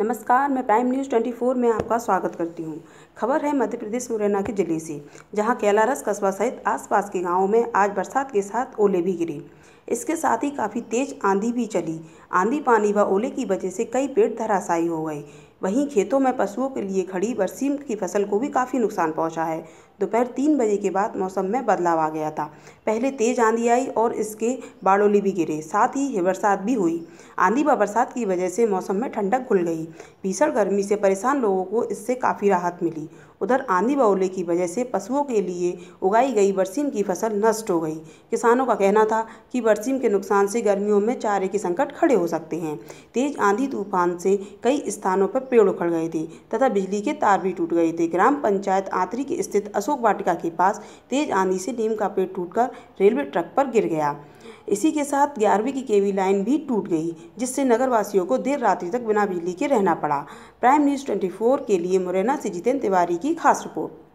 नमस्कार मैं prime news 24 में आपका स्वागत करती हूं। खबर है मध्य प्रदेश मुरैना के जिले से जहां कैलारस कस्बा सहित आसपास के गांवों में आज बरसात के साथ ओले भी गिरे इसके साथ ही काफ़ी तेज आंधी भी चली आंधी पानी व ओले की वजह से कई पेड़ धराशायी हो गए वहीं खेतों में पशुओं के लिए खड़ी बरसीम की फसल को भी काफ़ी नुकसान पहुंचा है दोपहर तीन बजे के बाद मौसम में बदलाव आ गया था पहले तेज़ आंधी आई और इसके बाड़ोली भी गिरे साथ ही बरसात भी हुई आंधी व बरसात की वजह से मौसम में ठंडक घुल गई भीषण गर्मी से परेशान लोगों को इससे काफ़ी राहत मिली उधर आंधी बाउले की वजह से पशुओं के लिए उगाई गई बरसीम की फसल नष्ट हो गई किसानों का कहना था कि बरसीम के नुकसान से गर्मियों में चारे के संकट खड़े हो सकते हैं तेज आंधी तूफान से कई स्थानों पर पेड़ उखड़ गए थे तथा बिजली के तार भी टूट गए थे ग्राम पंचायत आंतरी के स्थित अशोक वाटिका के पास तेज आंधी से नीम का पेड़ टूटकर रेलवे ट्रक पर गिर गया इसी के साथ ग्यारहवीं की केवी लाइन भी टूट गई जिससे नगरवासियों को देर रात्रि तक बिना बिजली के रहना पड़ा प्राइम न्यूज़ 24 के लिए मुरैना से जितेंद्र तिवारी की खास रिपोर्ट